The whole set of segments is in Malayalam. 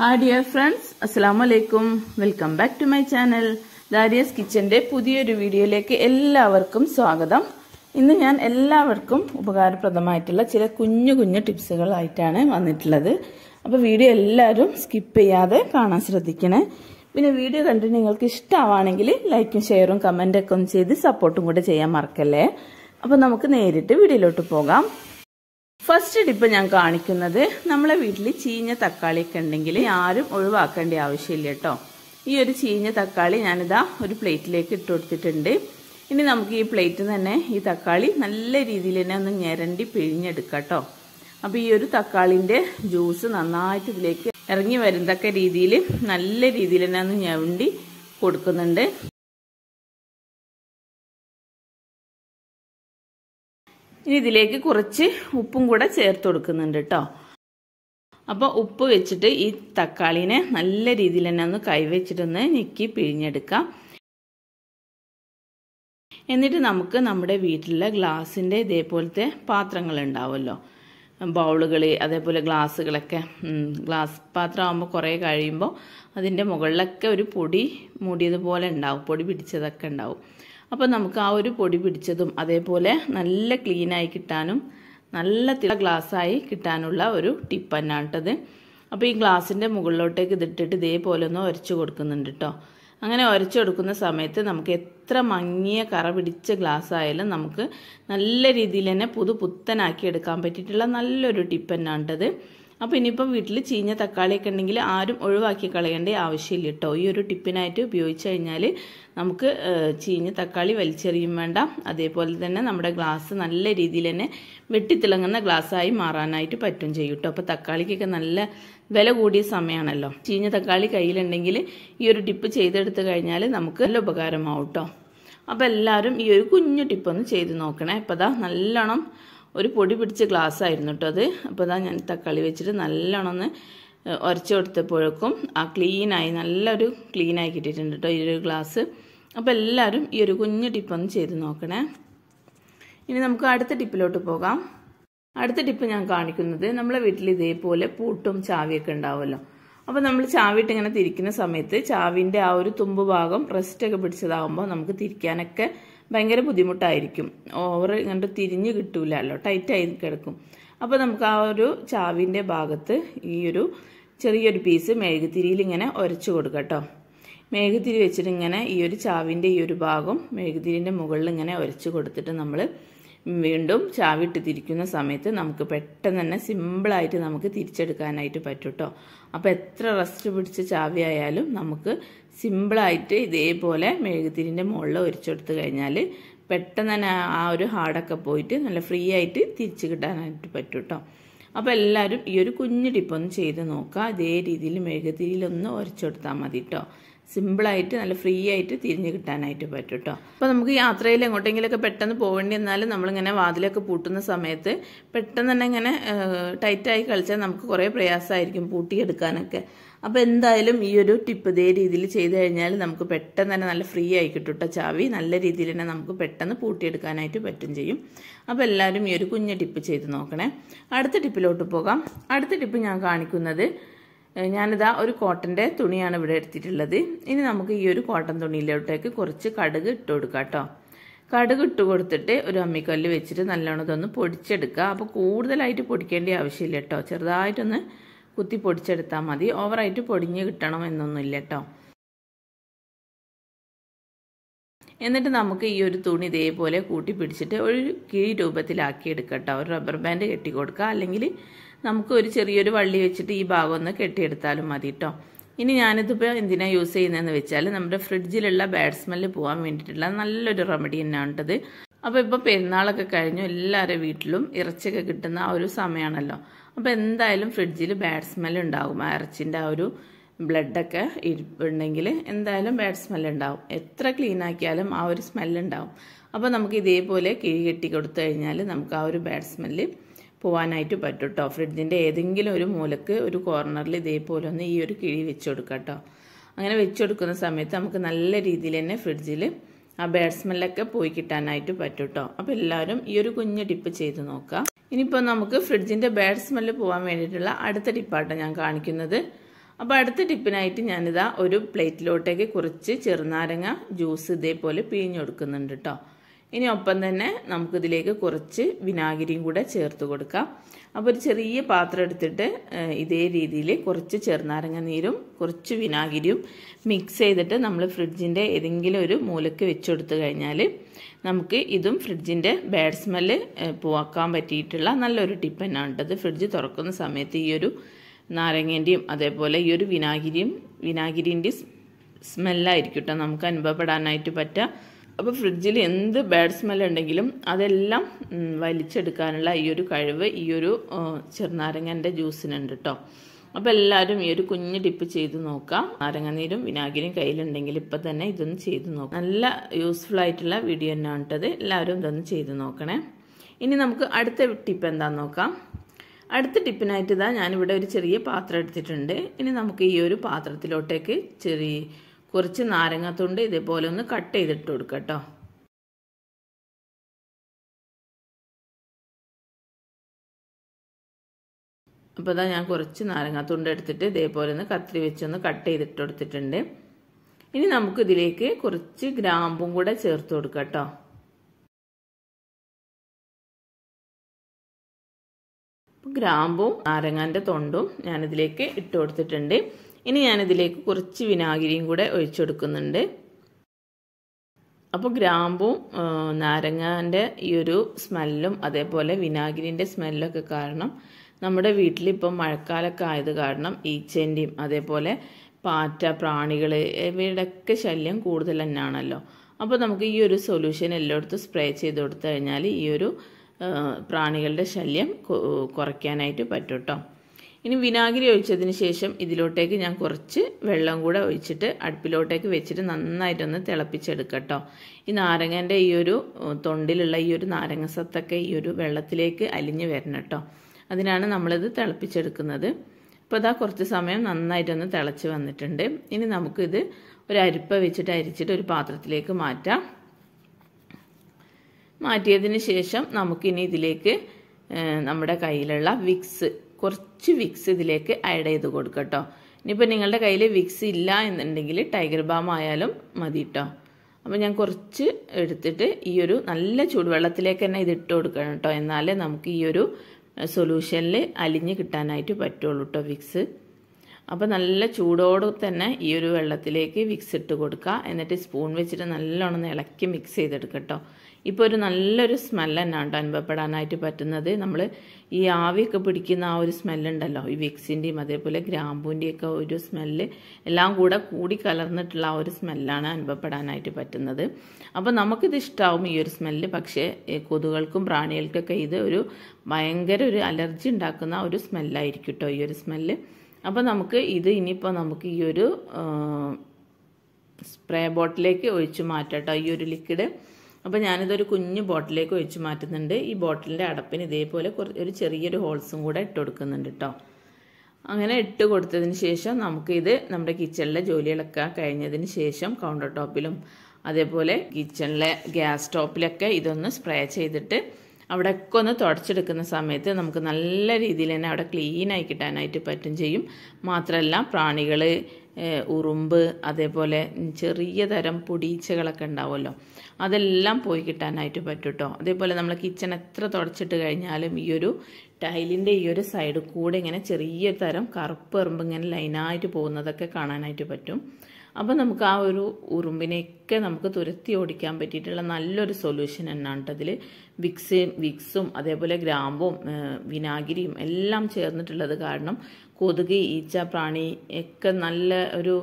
ഹായ് ഡിയർ ഫ്രണ്ട്സ് അസ്സാം വലൈക്കും welcome back to my channel Darius കിച്ചന്റെ പുതിയൊരു വീഡിയോയിലേക്ക് എല്ലാവർക്കും സ്വാഗതം ഇന്ന് ഞാൻ എല്ലാവർക്കും ഉപകാരപ്രദമായിട്ടുള്ള ചില കുഞ്ഞു കുഞ്ഞു ടിപ്സുകളായിട്ടാണ് വന്നിട്ടുള്ളത് അപ്പോൾ വീഡിയോ എല്ലാവരും സ്കിപ്പ് ചെയ്യാതെ കാണാൻ ശ്രദ്ധിക്കണേ പിന്നെ വീഡിയോ കണ്ട് നിങ്ങൾക്ക് ഇഷ്ടമാവാണെങ്കിൽ ലൈക്കും ഷെയറും കമൻ്റൊക്കെ ഒന്ന് ചെയ്ത് സപ്പോർട്ടും കൂടെ ചെയ്യാൻ മറക്കല്ലേ അപ്പോൾ നമുക്ക് നേരിട്ട് വീഡിയോയിലോട്ട് പോകാം ഫസ്റ്റ് ഡിപ്പ് ഞാൻ കാണിക്കുന്നത് നമ്മളെ വീട്ടിൽ ചീഞ്ഞ തക്കാളിയൊക്കെ ഉണ്ടെങ്കിൽ ആരും ഒഴിവാക്കേണ്ട ആവശ്യമില്ല കേട്ടോ ഈ ഒരു ചീഞ്ഞ തക്കാളി ഞാനിതാ ഒരു പ്ലേറ്റിലേക്ക് ഇട്ട് കൊടുത്തിട്ടുണ്ട് ഇനി നമുക്ക് ഈ പ്ലേറ്റിൽ തന്നെ ഈ തക്കാളി നല്ല രീതിയിൽ തന്നെ ഒന്ന് ഞെരണ്ടി പിഴിഞ്ഞെടുക്കാട്ടോ അപ്പോൾ ഈ ഒരു തക്കാളിൻ്റെ ജ്യൂസ് നന്നായിട്ട് ഇതിലേക്ക് ഇറങ്ങി വരുന്നതൊക്കെ രീതിയിൽ നല്ല രീതിയിൽ തന്നെ ഒന്ന് ഞവണ്ടി കൊടുക്കുന്നുണ്ട് ഇനി ഇതിലേക്ക് കുറച്ച് ഉപ്പും കൂടെ ചേർത്ത് കൊടുക്കുന്നുണ്ട് കേട്ടോ അപ്പോൾ ഉപ്പ് വെച്ചിട്ട് ഈ തക്കാളിനെ നല്ല രീതിയിൽ തന്നെ ഒന്ന് കൈവച്ചിട്ടൊന്ന് ഞെക്കി പിഴിഞ്ഞെടുക്കാം എന്നിട്ട് നമുക്ക് നമ്മുടെ വീട്ടിലെ ഗ്ലാസിൻ്റെ ഇതേപോലത്തെ പാത്രങ്ങൾ ഉണ്ടാവുമല്ലോ ബൗളുകൾ അതേപോലെ ഗ്ലാസ്സുകളൊക്കെ ഗ്ലാസ് പാത്രമാകുമ്പോൾ കുറേ കഴിയുമ്പോൾ അതിൻ്റെ മുകളിലൊക്കെ ഒരു പൊടി മൂടിയതുപോലെ ഉണ്ടാവും പൊടി പിടിച്ചതൊക്കെ ഉണ്ടാവും അപ്പോൾ നമുക്ക് ആ ഒരു പൊടി പിടിച്ചതും അതേപോലെ നല്ല ക്ലീനായി കിട്ടാനും നല്ല തിള ഗ്ലാസ്സായി കിട്ടാനുള്ള ഒരു ടിപ്പ് തന്നെയാണ് കേട്ടത് അപ്പോൾ ഈ ഗ്ലാസ്സിൻ്റെ മുകളിലോട്ടേക്ക് ഇതിട്ടിട്ട് ഇതേപോലെ ഒന്ന് ഉരച്ചു കൊടുക്കുന്നുണ്ട് കേട്ടോ അങ്ങനെ ഉരച്ചു കൊടുക്കുന്ന സമയത്ത് നമുക്ക് എത്ര മങ്ങിയ കറ പിടിച്ച ഗ്ലാസ് ആയാലും നമുക്ക് നല്ല രീതിയിൽ തന്നെ പുതു പുത്തനാക്കി എടുക്കാൻ പറ്റിയിട്ടുള്ള നല്ലൊരു ടിപ്പ് തന്നെയാണ്ടത് അപ്പോൾ ഇനിയിപ്പോൾ വീട്ടിൽ ചീഞ്ഞ തക്കാളിയൊക്കെ ഉണ്ടെങ്കിൽ ആരും ഒഴിവാക്കി കളയേണ്ട ആവശ്യമില്ല കേട്ടോ ഈ ഒരു ടിപ്പിനായിട്ട് ഉപയോഗിച്ച് കഴിഞ്ഞാൽ നമുക്ക് ചീഞ്ഞ തക്കാളി വലിച്ചെറിയും വേണ്ട അതേപോലെ തന്നെ നമ്മുടെ ഗ്ലാസ് നല്ല രീതിയിൽ തന്നെ വെട്ടിത്തിളങ്ങുന്ന ഗ്ലാസ്സായി മാറാനായിട്ട് പറ്റും ചെയ്യും കേട്ടോ അപ്പോൾ തക്കാളിക്കൊക്കെ നല്ല വില കൂടിയ സമയമാണല്ലോ ചീഞ്ഞ തക്കാളി കയ്യിലുണ്ടെങ്കിൽ ഈ ഒരു ടിപ്പ് ചെയ്തെടുത്ത് കഴിഞ്ഞാൽ നമുക്ക് നല്ല ഉപകാരമാവും കേട്ടോ അപ്പോൾ എല്ലാവരും ഈ ഒരു കുഞ്ഞു ടിപ്പൊന്ന് ചെയ്ത് നോക്കണേ ഇപ്പോൾ ദാ നല്ലോണം ഒരു പൊടി പിടിച്ച ഗ്ലാസ് ആയിരുന്നു കേട്ടോ അത് അപ്പോൾ അതാ ഞാൻ തക്കാളി വെച്ചിട്ട് നല്ലോണം ഒന്ന് കൊടുത്തപ്പോഴേക്കും ആ ക്ലീനായി നല്ലൊരു ക്ലീനായി കിട്ടിയിട്ടുണ്ട് കേട്ടോ ഈ ഒരു ഗ്ലാസ് അപ്പോൾ എല്ലാവരും ഈ ഒരു കുഞ്ഞു ടിപ്പൊന്ന് ചെയ്ത് നോക്കണേ ഇനി നമുക്ക് അടുത്ത ടിപ്പിലോട്ട് പോകാം അടുത്ത ടിപ്പ് ഞാൻ കാണിക്കുന്നത് നമ്മളെ വീട്ടിൽ ഇതേപോലെ പൂട്ടും ചാവിയൊക്കെ ഉണ്ടാവുമല്ലോ അപ്പോൾ നമ്മൾ ചാവിട്ട് ഇങ്ങനെ തിരിക്കുന്ന സമയത്ത് ചാവിൻ്റെ ആ ഒരു തുമ്പ് ഭാഗം റെസ്റ്റൊക്കെ പിടിച്ചതാകുമ്പോൾ നമുക്ക് തിരിക്കാനൊക്കെ ഭയങ്കര ബുദ്ധിമുട്ടായിരിക്കും ഓവർ ഇങ്ങോട്ട് തിരിഞ്ഞ് കിട്ടൂലല്ലോ ടൈറ്റായി കിടക്കും അപ്പോൾ നമുക്ക് ആ ഒരു ചാവിൻ്റെ ഭാഗത്ത് ഈ ഒരു ചെറിയൊരു പീസ് മെഴുകുതിരിയിൽ ഇങ്ങനെ ഉരച്ചു കൊടുക്കുക കേട്ടോ മെഴുകുതിരി വെച്ചിട്ട് ഇങ്ങനെ ഈ ഒരു ചാവിൻ്റെ ഈ ഒരു ഭാഗം മെഴുകുതിരിൻ്റെ മുകളിൽ ഇങ്ങനെ ഉരച്ചു കൊടുത്തിട്ട് നമ്മൾ വീണ്ടും ചാവിട്ട് തിരിക്കുന്ന സമയത്ത് നമുക്ക് പെട്ടെന്ന് തന്നെ സിമ്പിളായിട്ട് നമുക്ക് തിരിച്ചെടുക്കാനായിട്ട് പറ്റും കേട്ടോ അപ്പോൾ എത്ര റസ്റ്റ് പിടിച്ച ചാവിയായാലും നമുക്ക് സിമ്പിളായിട്ട് ഇതേപോലെ മെഴുകുതിരിൻ്റെ മുകളിൽ ഒരിച്ചെടുത്ത് കഴിഞ്ഞാൽ പെട്ടെന്ന് തന്നെ ആ ഒരു ഹാർഡൊക്കെ പോയിട്ട് നല്ല ഫ്രീ ആയിട്ട് തിരിച്ച് കിട്ടാനായിട്ട് പറ്റും കേട്ടോ അപ്പോൾ എല്ലാവരും ഈ ഒരു കുഞ്ഞു ടിപ്പൊന്ന് ചെയ്ത് നോക്കുക അതേ രീതിയിൽ മെഴുകുതിരിയിലൊന്ന് ഒരച്ചെടുത്താൽ മതി കേട്ടോ സിമ്പിളായിട്ട് നല്ല ഫ്രീ ആയിട്ട് തിരിഞ്ഞ് കിട്ടാനായിട്ട് പറ്റും കേട്ടോ അപ്പോൾ നമുക്ക് യാത്രയിൽ എങ്ങോട്ടെങ്കിലൊക്കെ പെട്ടെന്ന് പോകേണ്ടി എന്നാലും നമ്മളിങ്ങനെ വാതിലൊക്കെ പൂട്ടുന്ന സമയത്ത് പെട്ടെന്ന് തന്നെ ഇങ്ങനെ ടൈറ്റായി കളിച്ചാൽ നമുക്ക് കുറേ പ്രയാസമായിരിക്കും പൂട്ടിയെടുക്കാനൊക്കെ അപ്പോൾ എന്തായാലും ഈ ഒരു ടിപ്പ് ഇതേ രീതിയിൽ ചെയ്ത് കഴിഞ്ഞാൽ നമുക്ക് പെട്ടെന്ന് തന്നെ നല്ല ഫ്രീ ആയി കിട്ടും ചാവി നല്ല രീതിയിൽ തന്നെ നമുക്ക് പെട്ടെന്ന് പൂട്ടിയെടുക്കാനായിട്ട് പറ്റും ചെയ്യും അപ്പോൾ എല്ലാവരും ഈ ഒരു കുഞ്ഞ് ടിപ്പ് ചെയ്ത് നോക്കണേ അടുത്ത ടിപ്പിലോട്ട് പോകാം അടുത്ത ടിപ്പ് ഞാൻ കാണിക്കുന്നത് ഞാനിതാ ഒരു കോട്ടൻ്റെ തുണിയാണ് ഇവിടെ എടുത്തിട്ടുള്ളത് ഇനി നമുക്ക് ഈ ഒരു കോട്ടൺ തുണിയിലോട്ടേക്ക് കുറച്ച് കടുക് ഇട്ട് കൊടുക്കാം കേട്ടോ കടുക് ഇട്ട് കൊടുത്തിട്ട് ഒരു അമ്മിക്കല്ല് വെച്ചിട്ട് നല്ലോണം ഇതൊന്ന് പൊടിച്ചെടുക്കുക അപ്പോൾ കൂടുതലായിട്ട് പൊടിക്കേണ്ട ആവശ്യമില്ല കേട്ടോ ചെറുതായിട്ടൊന്ന് കുത്തി പൊടിച്ചെടുത്താൽ മതി ഓവറായിട്ട് പൊടിഞ്ഞ് കിട്ടണം എന്നൊന്നുമില്ല കേട്ടോ എന്നിട്ട് നമുക്ക് ഈ ഒരു തുണി ഇതേപോലെ കൂട്ടി പിടിച്ചിട്ട് ഒരു കിഴി രൂപത്തിലാക്കി എടുക്കട്ടോ ഒരു റബ്ബർ ബാൻഡ് കെട്ടി കൊടുക്കുക അല്ലെങ്കിൽ നമുക്ക് ഒരു ചെറിയൊരു വള്ളി വെച്ചിട്ട് ഈ ഭാഗം ഒന്ന് കെട്ടിയെടുത്താലും മതി കേട്ടോ ഇനി ഞാനിതിപ്പോൾ എന്തിനാണ് യൂസ് ചെയ്യുന്നതെന്ന് വെച്ചാൽ നമ്മുടെ ഫ്രിഡ്ജിലുള്ള ബാഡ് സ്മെല്ല് പോകാൻ വേണ്ടിയിട്ടുള്ള നല്ലൊരു റെമഡി ഉണ്ടത് അപ്പോൾ ഇപ്പോൾ പെരുന്നാളൊക്കെ കഴിഞ്ഞു എല്ലാവരുടെ വീട്ടിലും ഇറച്ചിയൊക്കെ കിട്ടുന്ന ആ ഒരു സമയമാണല്ലോ അപ്പോൾ എന്തായാലും ഫ്രിഡ്ജിൽ ബാഡ് സ്മെൽ ഉണ്ടാകും ആ ഇറച്ചിൻ്റെ ആ ഒരു ബ്ലഡൊക്കെ ഇരിപ്പുണ്ടെങ്കിൽ എന്തായാലും ബാഡ് സ്മെൽ ഉണ്ടാവും എത്ര ക്ലീൻ ആക്കിയാലും ആ ഒരു സ്മെല്ലുണ്ടാവും അപ്പോൾ നമുക്ക് ഇതേപോലെ കിഴി കെട്ടി കൊടുത്തു കഴിഞ്ഞാൽ നമുക്ക് ആ ഒരു ബാഡ് സ്മെല്ല് പോവാനായിട്ട് പറ്റും കേട്ടോ ഫ്രിഡ്ജിൻ്റെ ഏതെങ്കിലും ഒരു മൂലക്ക് ഒരു കോർണറിൽ ഇതേപോലെ ഒന്ന് ഈ ഒരു കിഴി വെച്ച് കൊടുക്കുക കേട്ടോ അങ്ങനെ വെച്ച് കൊടുക്കുന്ന സമയത്ത് നമുക്ക് നല്ല രീതിയിൽ തന്നെ ഫ്രിഡ്ജിൽ ആ ബാഡ് സ്മെല്ലൊക്കെ പോയി കിട്ടാനായിട്ട് പറ്റും കേട്ടോ അപ്പോൾ എല്ലാവരും ഈ ഒരു കുഞ്ഞ് ടിപ്പ് ചെയ്ത് നോക്കുക ഇനിയിപ്പോൾ നമുക്ക് ഫ്രിഡ്ജിൻ്റെ ബാഡ് സ്മെല്ല് പോകാൻ വേണ്ടിയിട്ടുള്ള അടുത്ത ടിപ്പാട്ടോ ഞാൻ കാണിക്കുന്നത് അപ്പോൾ അടുത്ത ടിപ്പിനായിട്ട് ഞാനിതാ ഒരു പ്ലേറ്റിലോട്ടേക്ക് കുറച്ച് ചെറുനാരങ്ങ ജ്യൂസ് ഇതേപോലെ പിഴിഞ്ഞു കൊടുക്കുന്നുണ്ട് കേട്ടോ ഇനി ഒപ്പം തന്നെ നമുക്കിതിലേക്ക് കുറച്ച് വിനാഗിരിയും കൂടെ ചേർത്ത് കൊടുക്കാം അപ്പോൾ ഒരു ചെറിയ പാത്രം എടുത്തിട്ട് ഇതേ രീതിയിൽ കുറച്ച് ചെറുനാരങ്ങ നീരും കുറച്ച് വിനാഗിരിയും മിക്സ് ചെയ്തിട്ട് നമ്മൾ ഫ്രിഡ്ജിൻ്റെ ഏതെങ്കിലും ഒരു മൂലക്ക് വെച്ചെടുത്ത് കഴിഞ്ഞാൽ നമുക്ക് ഇതും ഫ്രിഡ്ജിൻ്റെ ബാഡ് സ്മെല്ല് പോവാക്കാൻ പറ്റിയിട്ടുള്ള നല്ലൊരു ടിപ്പ് തന്നെയാണ് ഫ്രിഡ്ജ് തുറക്കുന്ന സമയത്ത് ഈ ഒരു നാരങ്ങേൻ്റെയും അതേപോലെ ഈ ഒരു വിനാഗിരിയും വിനാഗിരിൻ്റെ സ്മെല്ലായിരിക്കും കേട്ടോ നമുക്ക് അനുഭവപ്പെടാനായിട്ട് പറ്റുക അപ്പോൾ ഫ്രിഡ്ജിൽ എന്ത് ബാഡ് സ്മെൽ ഉണ്ടെങ്കിലും അതെല്ലാം വലിച്ചെടുക്കാനുള്ള ഈ ഒരു കഴിവ് ഈ ഒരു ചെറുനാരങ്ങൻ്റെ ജ്യൂസിനുണ്ട് കേട്ടോ അപ്പോൾ എല്ലാവരും ഈ ഒരു കുഞ്ഞ് ഡിപ്പ് ചെയ്ത് നോക്കാം നാരങ്ങ നീരും വിനാഗിരിയും കയ്യിലുണ്ടെങ്കിൽ ഇപ്പം തന്നെ ഇതൊന്ന് ചെയ്ത് നോക്കാം നല്ല യൂസ്ഫുൾ ആയിട്ടുള്ള വീഡിയോ തന്നെയാണ് കേട്ടത് എല്ലാവരും ഇതൊന്ന് ചെയ്ത് നോക്കണേ ഇനി നമുക്ക് അടുത്ത ടിപ്പ് എന്താണെന്ന് നോക്കാം അടുത്ത ടിപ്പിനായിട്ട് ഇതാ ഞാനിവിടെ ഒരു ചെറിയ പാത്രം എടുത്തിട്ടുണ്ട് ഇനി നമുക്ക് ഈ ഒരു പാത്രത്തിലോട്ടേക്ക് ചെറിയ കുറച്ച് നാരങ്ങാത്തുണ്ട് ഇതേപോലെ ഒന്ന് കട്ട് ചെയ്തിട്ട് കൊടുക്കട്ടോ അപ്പൊ അപ്പോൾ ഇതാ ഞാൻ കുറച്ച് നാരങ്ങാത്തുണ്ട് എടുത്തിട്ട് ഇതേപോലെ ഒന്ന് കത്തിരി വെച്ചൊന്ന് കട്ട് ചെയ്തിട്ട് കൊടുത്തിട്ടുണ്ട് ഇനി നമുക്ക് ഇതിലേക്ക് കുറച്ച് ഗ്രാമ്പും കൂടെ ചേർത്ത് കൊടുക്കട്ടോ ഗ്രാമ്പും നാരങ്ങാന്റെ തൊണ്ടും ഞാനിതിലേക്ക് ഇട്ട് കൊടുത്തിട്ടുണ്ട് ഇനി ഞാനിതിലേക്ക് കുറച്ച് വിനാഗിരിയും കൂടെ ഒഴിച്ചെടുക്കുന്നുണ്ട് അപ്പോൾ ഗ്രാമ്പും നാരങ്ങാൻ്റെ ഈ ഒരു സ്മെല്ലും അതേപോലെ വിനാഗിരിൻ്റെ സ്മെല്ലൊക്കെ കാരണം നമ്മുടെ വീട്ടിലിപ്പം മഴക്കാലമൊക്കെ ആയത് കാരണം ഈച്ചേൻ്റെയും അതേപോലെ പാറ്റ പ്രാണികൾ ഇവയുടെയൊക്കെ ശല്യം കൂടുതൽ തന്നെയാണല്ലോ അപ്പോൾ നമുക്ക് ഈ ഒരു സൊല്യൂഷൻ എല്ലായിടത്തും സ്പ്രേ ചെയ്ത് കൊടുത്തു കഴിഞ്ഞാൽ ഈ ഒരു പ്രാണികളുടെ ശല്യം കുറയ്ക്കാനായിട്ട് പറ്റും കേട്ടോ ഇനി വിനാഗിരി ഒഴിച്ചതിന് ശേഷം ഇതിലോട്ടേക്ക് ഞാൻ കുറച്ച് വെള്ളം കൂടെ ഒഴിച്ചിട്ട് അടുപ്പിലോട്ടേക്ക് വെച്ചിട്ട് നന്നായിട്ടൊന്ന് തിളപ്പിച്ചെടുക്കട്ടോ ഈ നാരങ്ങൻ്റെ ഈ ഒരു തൊണ്ടിലുള്ള ഈ ഒരു നാരങ്ങ സത്തൊക്കെ ഈ ഒരു വെള്ളത്തിലേക്ക് അലിഞ്ഞു വരണം കേട്ടോ അതിനാണ് നമ്മളിത് തിളപ്പിച്ചെടുക്കുന്നത് ഇപ്പോൾ അതാ കുറച്ച് സമയം നന്നായിട്ടൊന്ന് തിളച്ച് വന്നിട്ടുണ്ട് ഇനി നമുക്കിത് ഒരു അരിപ്പ വെച്ചിട്ട് അരിച്ചിട്ട് ഒരു പാത്രത്തിലേക്ക് മാറ്റാം മാറ്റിയതിന് ശേഷം നമുക്കിനി ഇതിലേക്ക് നമ്മുടെ കയ്യിലുള്ള വിക്സ് കുറച്ച് വിക്സ് ഇതിലേക്ക് ആഡ് ചെയ്ത് കൊടുക്കുക കേട്ടോ ഇനിയിപ്പോൾ നിങ്ങളുടെ കയ്യിൽ വിക്സ് ഇല്ല എന്നുണ്ടെങ്കിൽ ടൈഗർ ബാം ആയാലും മതി കേട്ടോ അപ്പോൾ ഞാൻ കുറച്ച് എടുത്തിട്ട് ഈ ഒരു നല്ല ചൂടുവെള്ളത്തിലേക്ക് തന്നെ ഇത് ഇട്ട് കൊടുക്കണം കേട്ടോ എന്നാലേ നമുക്ക് ഈ ഒരു സൊല്യൂഷനിൽ അലിഞ്ഞ് കിട്ടാനായിട്ട് പറ്റുള്ളൂ കേട്ടോ വിക്സ് അപ്പോൾ നല്ല ചൂടോടെ തന്നെ ഈ ഒരു വെള്ളത്തിലേക്ക് വിക്സ് ഇട്ട് കൊടുക്കുക എന്നിട്ട് സ്പൂൺ വെച്ചിട്ട് നല്ലോണം ഇളക്കി മിക്സ് ചെയ്തെടുക്കുക കേട്ടോ ഇപ്പോൾ ഒരു നല്ലൊരു സ്മെല്ല് തന്നെയാണ് കേട്ടോ അനുഭവപ്പെടാനായിട്ട് പറ്റുന്നത് നമ്മൾ ഈ ആവിയൊക്കെ പിടിക്കുന്ന ആ ഒരു സ്മെല്ലുണ്ടല്ലോ ഈ വിക്സിൻ്റെയും അതേപോലെ ഗ്രാമ്പൂൻ്റെയൊക്കെ ഒരു സ്മെല്ല് എല്ലാം കൂടെ കൂടി കലർന്നിട്ടുള്ള ആ ഒരു സ്മെല്ലാണ് അനുഭവപ്പെടാനായിട്ട് പറ്റുന്നത് അപ്പോൾ നമുക്കിത് ഇഷ്ടമാവും ഈ ഒരു സ്മെല്ല് പക്ഷേ കൊതുകൾക്കും പ്രാണികൾക്കൊക്കെ ഇത് ഒരു ഭയങ്കര ഒരു അലർജി ഉണ്ടാക്കുന്ന ഒരു സ്മെല്ലായിരിക്കും കേട്ടോ ഈ ഒരു സ്മെല്ല് അപ്പോൾ നമുക്ക് ഇത് ഇനിയിപ്പോൾ നമുക്ക് ഈ ഒരു സ്പ്രേ ബോട്ടിലേക്ക് ഒഴിച്ച് മാറ്റാം ഈ ഒരു ലിക്വിഡ് അപ്പോൾ ഞാനിതൊരു കുഞ്ഞു ബോട്ടിലേക്ക് ഒഴിച്ച് മാറ്റുന്നുണ്ട് ഈ ബോട്ടിലിൻ്റെ അടപ്പിന് ഇതേപോലെ ഒരു ചെറിയൊരു ഹോൾസും കൂടെ ഇട്ട് കൊടുക്കുന്നുണ്ട് കേട്ടോ അങ്ങനെ ഇട്ട് കൊടുത്തതിന് ശേഷം നമുക്കിത് നമ്മുടെ കിച്ചണിലെ ജോലികളൊക്കെ കഴിഞ്ഞതിന് ശേഷം കൗണ്ടർ ടോപ്പിലും അതേപോലെ കിച്ചണിലെ ഗ്യാസ് ടോപ്പിലൊക്കെ ഇതൊന്ന് സ്പ്രേ ചെയ്തിട്ട് ഒക്കെ ഒന്ന് തുടച്ചെടുക്കുന്ന സമയത്ത് നമുക്ക് നല്ല രീതിയിൽ തന്നെ അവിടെ ക്ലീനായി കിട്ടാനായിട്ട് പറ്റും ചെയ്യും മാത്രമല്ല പ്രാണികൾ ഉറുമ്പ് അതേപോലെ ചെറിയ തരം പൊടീച്ചകളൊക്കെ ഉണ്ടാവുമല്ലോ അതെല്ലാം പോയി കിട്ടാനായിട്ട് പറ്റും കേട്ടോ അതേപോലെ നമ്മൾ കിച്ചൺ എത്ര തുടച്ചിട്ട് കഴിഞ്ഞാലും ഈ ഒരു ടൈലിൻ്റെ ഈ ഒരു സൈഡ് കൂടെ ഇങ്ങനെ ചെറിയ തരം കറുപ്പ് ഉറുമ്പ് ഇങ്ങനെ ലൈനായിട്ട് പോകുന്നതൊക്കെ കാണാനായിട്ട് പറ്റും അപ്പോൾ നമുക്ക് ആ ഒരു ഉറുമ്പിനെയൊക്കെ നമുക്ക് തുരത്തി ഓടിക്കാൻ പറ്റിയിട്ടുള്ള നല്ലൊരു സൊല്യൂഷൻ എന്നാണ് അതിൽ വിക്സ് വിക്സും അതേപോലെ ഗ്രാമ്പും വിനാഗിരിയും എല്ലാം ചേർന്നിട്ടുള്ളത് കാരണം കൊതുക് ഈച്ച പ്രാണി ഒക്കെ നല്ല ഒരു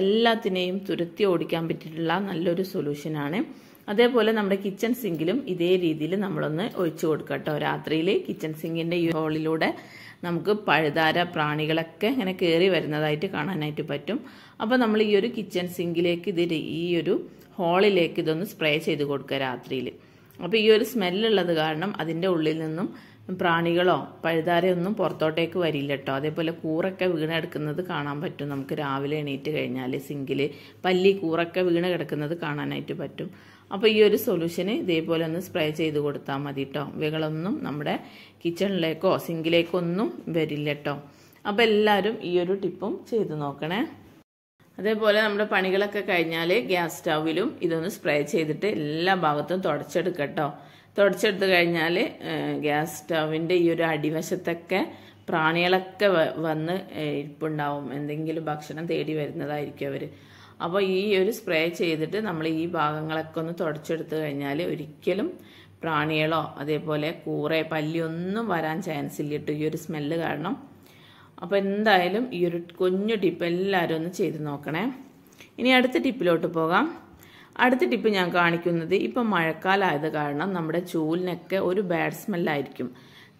എല്ലാത്തിനെയും തുരത്തി ഓടിക്കാൻ പറ്റിയിട്ടുള്ള നല്ലൊരു സൊല്യൂഷനാണ് അതേപോലെ നമ്മുടെ കിച്ചൺ സിങ്കിലും ഇതേ രീതിയിൽ നമ്മളൊന്ന് ഒഴിച്ചു കൊടുക്കുക കേട്ടോ രാത്രിയിൽ കിച്ചൺ സിങ്കിൻ്റെ ഈ ഹോളിലൂടെ നമുക്ക് പഴുതാര പ്രാണികളൊക്കെ ഇങ്ങനെ കയറി വരുന്നതായിട്ട് കാണാനായിട്ട് പറ്റും അപ്പോൾ നമ്മൾ ഈ ഒരു കിച്ചൺ സിങ്കിലേക്ക് ഇത് ഈ ഒരു ഹോളിലേക്ക് ഇതൊന്ന് സ്പ്രേ ചെയ്ത് കൊടുക്കുക രാത്രിയിൽ അപ്പോൾ ഈ ഒരു സ്മെല്ലുള്ളത് കാരണം അതിൻ്റെ ഉള്ളിൽ നിന്നും പ്രാണികളോ പഴുതാരയൊന്നും പുറത്തോട്ടേക്ക് വരില്ല കേട്ടോ അതേപോലെ കൂറൊക്കെ വീണെടുക്കുന്നത് കാണാൻ പറ്റും നമുക്ക് രാവിലെ എണീറ്റ് കഴിഞ്ഞാൽ സിങ്കിൽ പല്ലി കൂറൊക്കെ വീണ് കിടക്കുന്നത് കാണാനായിട്ട് പറ്റും അപ്പോൾ ഈ ഒരു സൊല്യൂഷന് ഇതേപോലെ ഒന്ന് സ്പ്രേ ചെയ്ത് കൊടുത്താൽ മതി കേട്ടോ വികളൊന്നും നമ്മുടെ കിച്ചണിലേക്കോ സിങ്കിലേക്കോ ഒന്നും വരില്ല കേട്ടോ അപ്പോൾ എല്ലാവരും ഈ ഒരു ടിപ്പും ചെയ്ത് നോക്കണേ അതേപോലെ നമ്മുടെ പണികളൊക്കെ കഴിഞ്ഞാൽ ഗ്യാസ് സ്റ്റൗവിലും ഇതൊന്ന് സ്പ്രേ ചെയ്തിട്ട് എല്ലാ ഭാഗത്തും തുടച്ചെടുക്കട്ടോ തുടച്ചെടുത്ത് കഴിഞ്ഞാൽ ഗ്യാസ് സ്റ്റൗവിൻ്റെ ഈ ഒരു അടിവശത്തൊക്കെ പ്രാണികളൊക്കെ വന്ന് ഇരിപ്പുണ്ടാവും എന്തെങ്കിലും ഭക്ഷണം തേടി വരുന്നതായിരിക്കും അവർ അപ്പോൾ ഈ ഒരു സ്പ്രേ ചെയ്തിട്ട് നമ്മൾ ഈ ഭാഗങ്ങളൊക്കെ ഒന്ന് തുടച്ചെടുത്തു കഴിഞ്ഞാൽ ഒരിക്കലും പ്രാണികളോ അതേപോലെ കൂറെ പല്ലിയൊന്നും വരാൻ ചാൻസ് ഇല്ല കേട്ടോ ഈ ഒരു സ്മെല്ല് കാരണം അപ്പോൾ എന്തായാലും ഈ ഒരു കുഞ്ഞു ടിപ്പ് എല്ലാവരും ഒന്ന് ചെയ്ത് നോക്കണേ ഇനി അടുത്ത ടിപ്പിലോട്ട് പോകാം അടുത്ത ടിപ്പ് ഞാൻ കാണിക്കുന്നത് ഇപ്പം മഴക്കാലമായത് കാരണം നമ്മുടെ ചൂലിനൊക്കെ ഒരു ബാഡ് സ്മെല്ലായിരിക്കും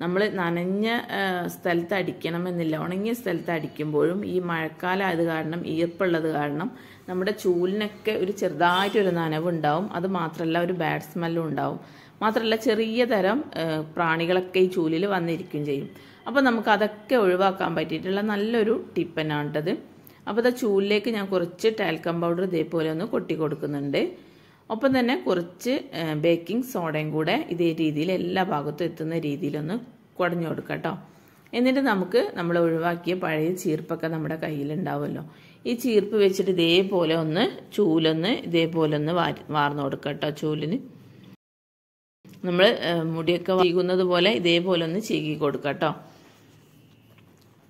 നമ്മൾ നനഞ്ഞ സ്ഥലത്ത് അടിക്കണമെന്നില്ല ഉണങ്ങിയ സ്ഥലത്ത് അടിക്കുമ്പോഴും ഈ മഴക്കാലം അത് കാരണം ഈർപ്പുള്ളത് കാരണം നമ്മുടെ ചൂലിനൊക്കെ ഒരു ചെറുതായിട്ടൊരു നനവുണ്ടാവും അത് മാത്രമല്ല ഒരു ബാഡ് സ്മെല്ലും ഉണ്ടാവും മാത്രമല്ല ചെറിയ തരം പ്രാണികളൊക്കെ ഈ ചൂലിൽ വന്നിരിക്കുകയും ചെയ്യും അപ്പോൾ നമുക്ക് അതൊക്കെ ഒഴിവാക്കാൻ പറ്റിയിട്ടുള്ള നല്ലൊരു ടിപ്പനാണിട്ടത് അപ്പോൾ അത് ചൂലിലേക്ക് ഞാൻ കുറച്ച് ടാൽക്കം പൗഡർ ഇതേപോലെ ഒന്ന് കൊട്ടി കൊടുക്കുന്നുണ്ട് ഒപ്പം തന്നെ കുറച്ച് ബേക്കിംഗ് സോഡയും കൂടെ ഇതേ രീതിയിൽ എല്ലാ ഭാഗത്തും എത്തുന്ന രീതിയിലൊന്ന് കുടഞ്ഞു കൊടുക്കുക കേട്ടോ എന്നിട്ട് നമുക്ക് നമ്മൾ ഒഴിവാക്കിയ പഴയ ചീർപ്പൊക്കെ നമ്മുടെ കയ്യിലുണ്ടാവുമല്ലോ ഈ ചീർപ്പ് വെച്ചിട്ട് ഇതേപോലെ ഒന്ന് ചൂലൊന്ന് ഇതേപോലെ ഒന്ന് വാർന്നു കൊടുക്കുക കേട്ടോ ചൂലിന് നമ്മൾ മുടിയൊക്കെ വീകുന്നത് പോലെ ഇതേപോലെ ഒന്ന് ചീകി കൊടുക്കുക കേട്ടോ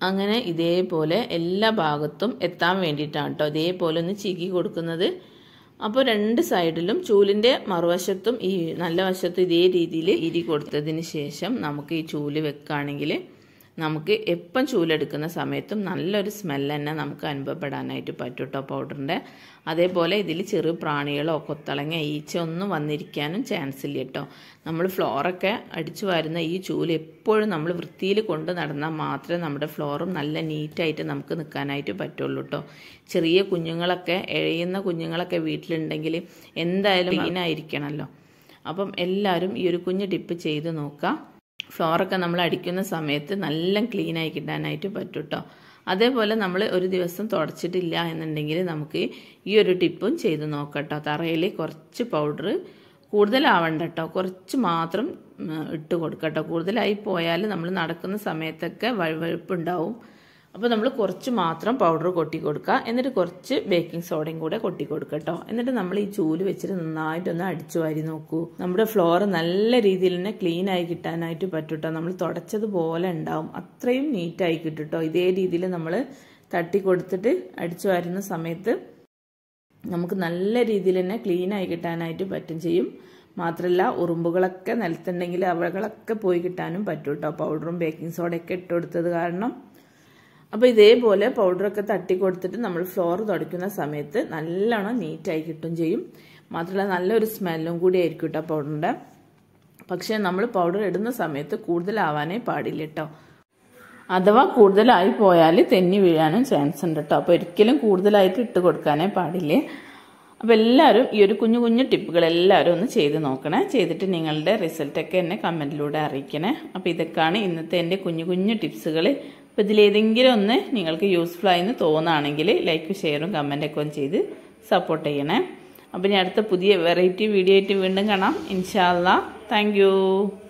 അങ്ങനെ ഇതേപോലെ എല്ലാ ഭാഗത്തും എത്താൻ വേണ്ടിയിട്ടാണ് കേട്ടോ ഇതേപോലെ ഒന്ന് ചീകി കൊടുക്കുന്നത് അപ്പോൾ രണ്ട് സൈഡിലും ചൂലിൻ്റെ മറുവശത്തും ഈ നല്ല വശത്തും ഇതേ രീതിയിൽ ഇരി കൊടുത്തതിന് ശേഷം നമുക്ക് ഈ ചൂല് വെക്കുകയാണെങ്കിൽ നമുക്ക് എപ്പം ചൂലെടുക്കുന്ന സമയത്തും നല്ലൊരു സ്മെൽ തന്നെ നമുക്ക് അനുഭവപ്പെടാനായിട്ട് പറ്റും കേട്ടോ പൗഡറിൻ്റെ അതേപോലെ ഇതിൽ ചെറു പ്രാണികളോ കൊത്തളങ്ങ ഈച്ച ഒന്നും വന്നിരിക്കാനും ചാൻസ് ഇല്ല കേട്ടോ നമ്മൾ ഫ്ലോറൊക്കെ അടിച്ചു വരുന്ന ഈ ചൂല് എപ്പോഴും നമ്മൾ വൃത്തിയിൽ കൊണ്ട് നടന്നാൽ മാത്രമേ നമ്മുടെ ഫ്ലോറും നല്ല നീറ്റായിട്ട് നമുക്ക് നിൽക്കാനായിട്ട് പറ്റുള്ളൂ കേട്ടോ ചെറിയ കുഞ്ഞുങ്ങളൊക്കെ എഴയുന്ന കുഞ്ഞുങ്ങളൊക്കെ വീട്ടിലുണ്ടെങ്കിൽ എന്തായാലും ക്ലീനായിരിക്കണമല്ലോ അപ്പം എല്ലാവരും ഈ ഒരു കുഞ്ഞ് ടിപ്പ് ചെയ്ത് നോക്കാം ഫ്ലോറൊക്കെ നമ്മൾ അടിക്കുന്ന സമയത്ത് നല്ല ക്ലീനായി കിട്ടാനായിട്ട് പറ്റും കേട്ടോ അതേപോലെ നമ്മൾ ഒരു ദിവസം തുടച്ചിട്ടില്ല എന്നുണ്ടെങ്കിൽ നമുക്ക് ഈ ഒരു ടിപ്പും ചെയ്ത് നോക്കട്ടോ തറയിൽ കുറച്ച് പൗഡർ കൂടുതലാവണ്ട കേട്ടോ കുറച്ച് മാത്രം ഇട്ട് കൊടുക്കട്ടോ കൂടുതലായി പോയാൽ നമ്മൾ നടക്കുന്ന സമയത്തൊക്കെ വഴുവഴുപ്പുണ്ടാവും അപ്പോൾ നമ്മൾ കുറച്ച് മാത്രം പൗഡർ കൊട്ടി കൊടുക്കുക എന്നിട്ട് കുറച്ച് ബേക്കിംഗ് സോഡയും കൂടെ കൊട്ടി കൊടുക്കുക കേട്ടോ എന്നിട്ട് നമ്മൾ ഈ ചൂല് വെച്ചിട്ട് നന്നായിട്ടൊന്ന് അടിച്ചു വാരി നോക്കൂ നമ്മുടെ ഫ്ലോർ നല്ല രീതിയിൽ തന്നെ ക്ലീൻ ആയി കിട്ടാനായിട്ട് പറ്റൂട്ടോ നമ്മൾ തുടച്ചതുപോലെ ഉണ്ടാവും അത്രയും നീറ്റായി കിട്ടും ഇതേ രീതിയിൽ നമ്മൾ തട്ടി കൊടുത്തിട്ട് അടിച്ചു വാരുന്ന സമയത്ത് നമുക്ക് നല്ല രീതിയിൽ തന്നെ ക്ലീൻ ആയി കിട്ടാനായിട്ട് പറ്റും ചെയ്യും മാത്രമല്ല ഉറുമ്പുകളൊക്കെ നിലത്തുണ്ടെങ്കിൽ അവകളൊക്കെ പോയി കിട്ടാനും പറ്റൂട്ടോ പൗഡറും ബേക്കിംഗ് സോഡയൊക്കെ ഇട്ടുകൊടുത്തത് കാരണം അപ്പോൾ ഇതേപോലെ പൗഡറൊക്കെ തട്ടി കൊടുത്തിട്ട് നമ്മൾ ഫ്ലോർ തുടയ്ക്കുന്ന സമയത്ത് നല്ലോണം നീറ്റായി കിട്ടും ചെയ്യും മാത്രമല്ല നല്ലൊരു സ്മെല്ലും കൂടി ആയിരിക്കും കേട്ടോ പൗഡറിൻ്റെ പക്ഷേ നമ്മൾ പൗഡർ ഇടുന്ന സമയത്ത് കൂടുതലാവാനേ പാടില്ല കേട്ടോ അഥവാ കൂടുതലായി പോയാൽ തെന്നി വീഴാനും ചാൻസ് ഉണ്ട് കേട്ടോ അപ്പോൾ ഒരിക്കലും കൂടുതലായിട്ട് ഇട്ട് കൊടുക്കാനേ പാടില്ലേ അപ്പോൾ എല്ലാവരും ഈ ഒരു കുഞ്ഞു കുഞ്ഞു ടിപ്പുകൾ എല്ലാവരും ഒന്ന് ചെയ്ത് നോക്കണേ ചെയ്തിട്ട് നിങ്ങളുടെ റിസൾട്ടൊക്കെ എന്നെ കമൻറ്റിലൂടെ അറിയിക്കണേ അപ്പോൾ ഇതൊക്കെയാണ് ഇന്നത്തെ എൻ്റെ കുഞ്ഞു കുഞ്ഞു ടിപ്സുകൾ അപ്പോൾ ഇതിലേതെങ്കിലും ഒന്ന് നിങ്ങൾക്ക് യൂസ്ഫുൾ ആയെന്ന് തോന്നുകയാണെങ്കിൽ ലൈക്കും ഷെയറും കമൻറ്റൊക്കെ ഒന്ന് ചെയ്ത് സപ്പോർട്ട് ചെയ്യണേ അപ്പോൾ ഇനി അടുത്ത പുതിയ വെറൈറ്റി വീഡിയോ ആയിട്ട് വീണ്ടും കാണാം ഇൻഷാല്ല താങ്ക്